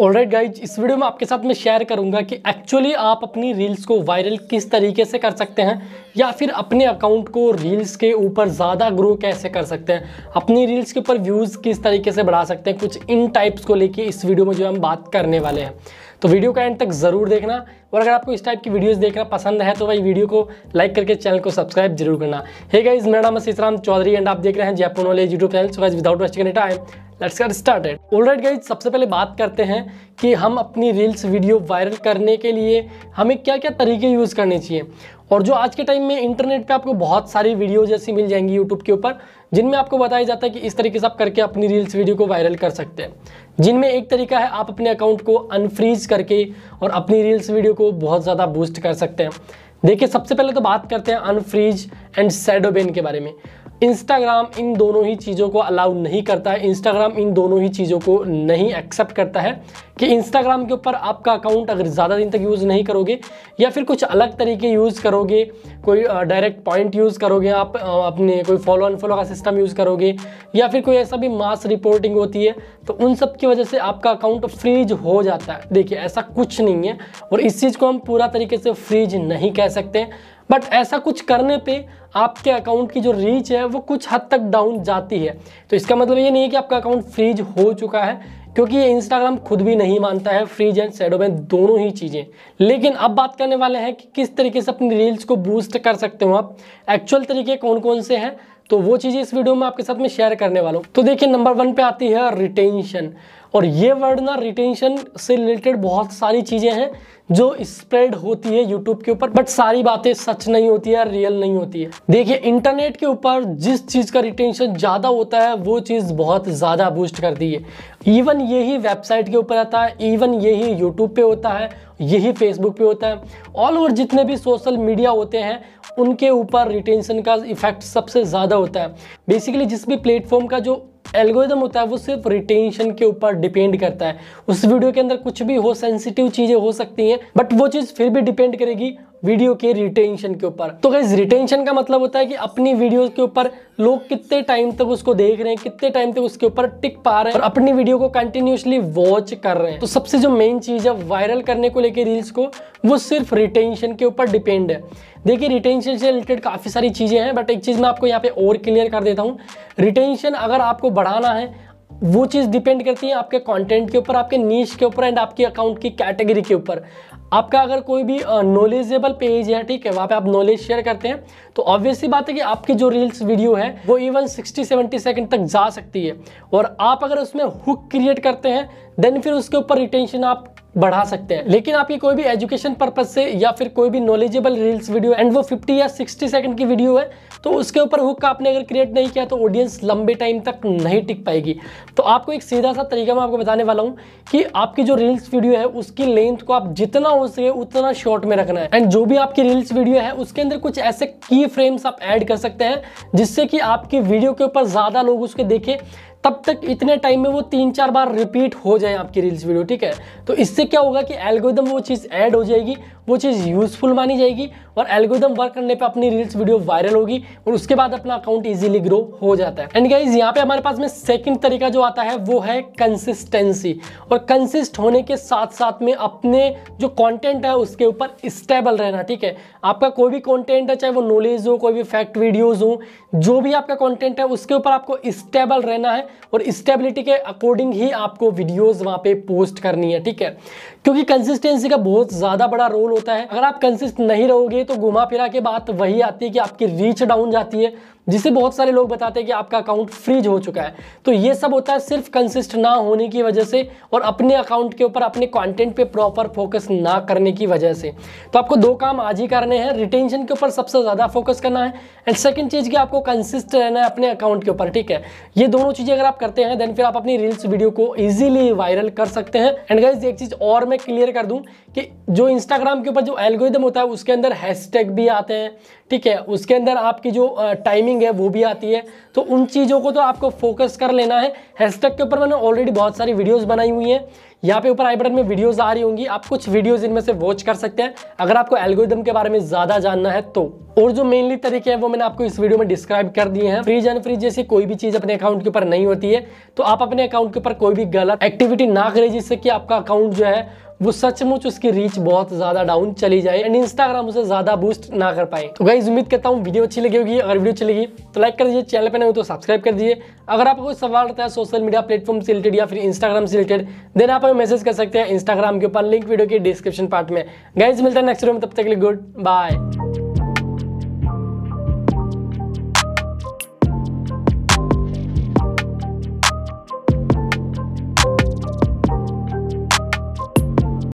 alright guys इस video में आपके साथ मैं शेयर करूंगा कि एक्चुअली आप अपनी रील्स को वायरल किस तरीके से कर सकते हैं या फिर अपने अकाउंट को रील्स के ऊपर ज़्यादा ग्रो कैसे कर सकते हैं अपनी रील्स के ऊपर व्यूज़ किस तरीके से बढ़ा सकते हैं कुछ इन टाइप्स को लेके इस वीडियो में जो हम बात करने वाले हैं तो वीडियो का एंड तक ज़रूर देखना और अगर आपको इस टाइप की वीडियोस देखना पसंद है तो भाई वीडियो को लाइक करके चैनल को सब्सक्राइब जरूर करना है गाइज मेरा नाम सीताराम चौधरी एंड आप देख रहे हैं Jaipur knowledge YouTube channel so guys without wasting time let's get started alright guys सबसे पहले बात करते हैं कि हम अपनी रील्स वीडियो वायरल करने के लिए हमें क्या क्या तरीके यूज़ करने चाहिए और जो आज के टाइम में इंटरनेट पे आपको बहुत सारी वीडियोज ऐसी मिल जाएंगी यूट्यूब के ऊपर जिनमें आपको बताया जाता है कि इस तरीके से आप करके अपनी रील्स वीडियो को वायरल कर सकते हैं जिनमें एक तरीका है आप अपने अकाउंट को अनफ्रीज करके और अपनी रील्स वीडियो को बहुत ज़्यादा बूस्ट कर सकते हैं देखिए सबसे पहले तो बात करते हैं अनफ्रीज एंड सैडोबेन के बारे में इंस्टाग्राम इन दोनों ही चीज़ों को अलाउ नहीं करता है इंस्टाग्राम इन दोनों ही चीज़ों को नहीं एक्सेप्ट करता है कि इंस्टाग्राम के ऊपर आपका अकाउंट अगर ज़्यादा दिन तक यूज़ नहीं करोगे या फिर कुछ अलग तरीके यूज़ करोगे कोई डायरेक्ट पॉइंट यूज़ करोगे आप अपने कोई फॉलो अनफॉलो का सिस्टम यूज़ करोगे या फिर कोई ऐसा भी मास रिपोर्टिंग होती है तो उन सब की वजह से आपका अकाउंट फ्रीज हो जाता है देखिए ऐसा कुछ नहीं है और इस चीज़ को हम पूरा तरीके से फ्रीज नहीं कह सकते बट ऐसा कुछ करने पे आपके अकाउंट की जो रीच है वो कुछ हद तक डाउन जाती है तो इसका मतलब ये नहीं है कि आपका अकाउंट फ्रीज हो चुका है क्योंकि ये इंस्टाग्राम खुद भी नहीं मानता है फ्रीज एंड शेडो में दोनों ही चीज़ें लेकिन अब बात करने वाले हैं कि किस तरीके से अपनी रील्स को बूस्ट कर सकते हो आप एक्चुअल तरीके कौन कौन से हैं तो वो चीज़ें इस वीडियो में आपके साथ में शेयर करने वाला हूँ तो देखिए नंबर वन पे आती है रिटेंशन और ये वर्ड ना रिटेंशन से रिलेटेड बहुत सारी चीज़ें हैं जो स्प्रेड होती है यूट्यूब के ऊपर बट सारी बातें सच नहीं होती है रियल नहीं होती है देखिए इंटरनेट के ऊपर जिस चीज़ का रिटेंशन ज़्यादा होता है वो चीज़ बहुत ज़्यादा बूस्ट करती है इवन यही वेबसाइट के ऊपर आता है इवन यही यूट्यूब पे होता है यही फेसबुक पे होता है ऑल ओवर जितने भी सोशल मीडिया होते हैं उनके ऊपर रिटेंशन का इफेक्ट सबसे ज़्यादा होता है बेसिकली जिस भी प्लेटफॉर्म का जो एल्गोरिदम होता है वो सिर्फ रिटेंशन के ऊपर डिपेंड करता है उस वीडियो के अंदर कुछ भी हो सेंसिटिव चीज़ें हो सकती हैं बट वो चीज़ फिर भी डिपेंड करेगी वीडियो के रिटेंशन के ऊपर तो गैस रिटेंशन का मतलब होता है कि अपनी वीडियो के ऊपर लोग कितने टाइम तक उसको देख रहे हैं कितने टाइम तक उसके ऊपर टिक पा रहे हैं और अपनी वीडियो को कंटिन्यूसली वॉच कर रहे हैं तो सबसे जो मेन चीज है वायरल करने को लेकर रील्स को वो सिर्फ रिटेंशन के ऊपर डिपेंड है देखिए रिटेंशन से रिलेटेड काफ़ी सारी चीज़ें हैं बट एक चीज़ मैं आपको यहाँ पे और क्लियर कर देता हूँ रिटेंशन अगर आपको बढ़ाना है वो चीज़ डिपेंड करती है आपके कंटेंट के ऊपर आपके नीच के ऊपर एंड आपके अकाउंट की कैटेगरी के ऊपर आपका अगर कोई भी नॉलेजेबल पेज है ठीक है वहाँ पे आप नॉलेज शेयर करते हैं तो ऑब्वियसली बात है कि आपकी जो रील्स वीडियो है वो इवन 60 70 सेकंड तक जा सकती है और आप अगर उसमें हुक क्रिएट करते हैं देन फिर उसके ऊपर रिटेंशन आप बढ़ा सकते हैं लेकिन आपकी कोई भी एजुकेशन पर्पज से या फिर कोई भी नॉलेजेबल रील्स वीडियो एंड वो 50 या 60 सेकंड की वीडियो है तो उसके ऊपर हुक का आपने अगर क्रिएट नहीं किया तो ऑडियंस लंबे टाइम तक नहीं टिक पाएगी तो आपको एक सीधा सा तरीका मैं आपको बताने वाला हूँ कि आपकी जो रील्स वीडियो है उसकी लेंथ को आप जितना हो सके उतना शॉर्ट में रखना है एंड जो भी आपकी रील्स वीडियो है उसके अंदर कुछ ऐसे की फ्रेम्स आप ऐड कर सकते हैं जिससे कि आपकी वीडियो के ऊपर ज़्यादा लोग उसके देखें तब तक इतने टाइम में वो तीन चार बार रिपीट हो जाए आपकी रील्स वीडियो ठीक है तो इससे क्या होगा कि एल्गोदम वो चीज़ ऐड हो जाएगी वो चीज़ यूजफुल मानी जाएगी और एल्गोदम वर्क करने पे अपनी रील्स वीडियो वायरल होगी और उसके बाद अपना अकाउंट इजीली ग्रो हो जाता है एंड गाइज यहाँ पे हमारे पास में सेकेंड तरीका जो आता है वो है कंसिस्टेंसी और कंसिस्ट होने के साथ साथ में अपने जो कॉन्टेंट है उसके ऊपर स्टेबल रहना ठीक है आपका कोई भी कॉन्टेंट है चाहे वो नॉलेज हो कोई भी फैक्ट वीडियोज हो जो भी आपका कॉन्टेंट है उसके ऊपर आपको स्टेबल रहना है और स्टेबिलिटी के अकॉर्डिंग ही आपको वीडियोस वहां पे पोस्ट करनी है ठीक है क्योंकि कंसिस्टेंसी का बहुत ज़्यादा बड़ा रोल होता है अगर आप कंसिस्ट नहीं रहोगे तो घुमा फिरा के बात वही आती है कि आपकी रीच डाउन जाती है जिसे बहुत सारे लोग बताते हैं कि आपका अकाउंट फ्रीज हो चुका है तो ये सब होता है सिर्फ कंसिस्ट ना होने की वजह से और अपने अकाउंट के ऊपर अपने कंटेंट पे प्रॉपर फोकस ना करने की वजह से तो आपको दो काम आज ही करने हैं रिटेंशन के ऊपर सबसे ज़्यादा फोकस करना है एंड सेकेंड चीज़ कि आपको कंसिस्ट रहना है अपने अकाउंट के ऊपर ठीक है ये दोनों चीज़ें अगर आप करते हैं देन फिर आप अपनी रील्स वीडियो को ईजिली वायरल कर सकते हैं एंड गाइज एक चीज़ और मैं क्लियर कर दूँ कि जो इंस्टाग्राम के ऊपर जो एल्गोइम होता है उसके अंदर हैशटैग भी आते हैं ठीक है उसके अंदर आपकी जो टाइमिंग है वो भी आती है तो उन चीज़ों को तो आपको फोकस कर लेना है हैशटैग के ऊपर मैंने ऑलरेडी बहुत सारी वीडियोस बनाई हुई हैं यहाँ पे ऊपर आई बटन में वीडियोस आ रही होंगी आप कुछ वीडियोस इनमें से वॉच कर सकते हैं अगर आपको एल्गोरिदम के बारे में ज़्यादा जानना है तो और जो मेनली तरीके हैं वो मैंने आपको इस वीडियो में डिस्क्राइब कर दिए हैं फ्रीज एंड फ्रीज जैसी कोई भी चीज़ अपने अकाउंट के ऊपर नहीं होती है तो आप अपने अकाउंट के ऊपर कोई भी गलत एक्टिविटी ना करें जिससे कि आपका अकाउंट जो है वो सचमुच उसकी रीच बहुत ज्यादा डाउन चली जाए एंड इंस्टाग्राम उसे ज्यादा बूस्ट ना कर पाए तो गाइज उम्मीद करता हूँ वीडियो अच्छी लगी होगी अगर वीडियो अच्छी लगी तो लाइक कर दीजिए चैनल पर नहीं हो तो सब्सक्राइब कर दीजिए अगर आपको कोई सवाल रहता है सोशल मीडिया प्लेटफॉर्म से रिलेटेड या फिर इंस्टाग्राम से रिलेटेड देन आप हमें मैसेज कर सकते हैं इंस्टाग्राम के ऊपर लिंक वीडियो के डिस्क्रिप्शन पार्ट में गाइज मिलता है नेक्स्ट वीडियो में तब तक के लिए गुड बाय